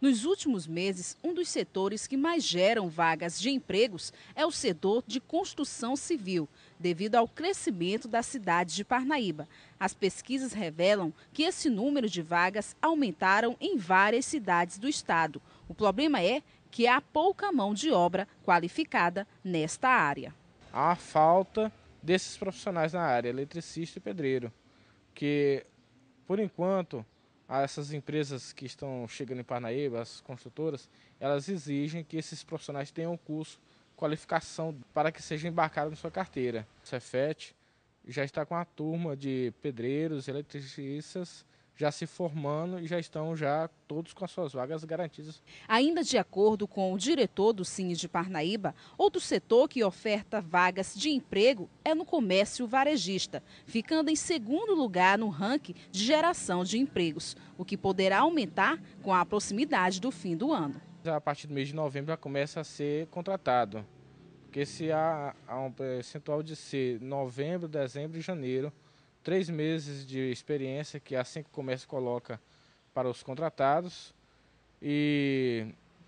Nos últimos meses, um dos setores que mais geram vagas de empregos é o setor de construção civil, devido ao crescimento da cidade de Parnaíba. As pesquisas revelam que esse número de vagas aumentaram em várias cidades do estado. O problema é que há pouca mão de obra qualificada nesta área. Há falta desses profissionais na área, eletricista e pedreiro, que, por enquanto, essas empresas que estão chegando em Parnaíba, as construtoras, elas exigem que esses profissionais tenham um curso, qualificação para que seja embarcado na sua carteira. O Cefet já está com a turma de pedreiros, eletricistas já se formando e já estão já todos com as suas vagas garantidas. Ainda de acordo com o diretor do Cine de Parnaíba, outro setor que oferta vagas de emprego é no comércio varejista, ficando em segundo lugar no ranking de geração de empregos, o que poderá aumentar com a proximidade do fim do ano. A partir do mês de novembro já começa a ser contratado, porque se há, há um percentual de ser novembro, dezembro e janeiro, três meses de experiência que assim que o comércio coloca para os contratados e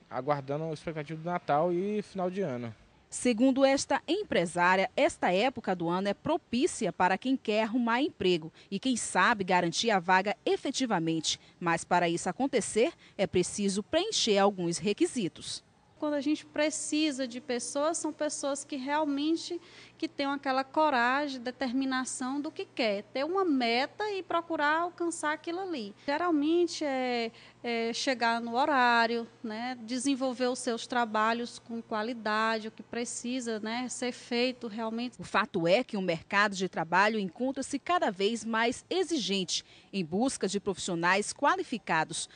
aguardando o expectativa do Natal e final de ano. Segundo esta empresária, esta época do ano é propícia para quem quer arrumar emprego e quem sabe garantir a vaga efetivamente. Mas para isso acontecer, é preciso preencher alguns requisitos quando a gente precisa de pessoas, são pessoas que realmente que têm aquela coragem, determinação do que quer, ter uma meta e procurar alcançar aquilo ali. Geralmente é, é chegar no horário, né, desenvolver os seus trabalhos com qualidade, o que precisa né, ser feito realmente. O fato é que o mercado de trabalho encontra-se cada vez mais exigente em busca de profissionais qualificados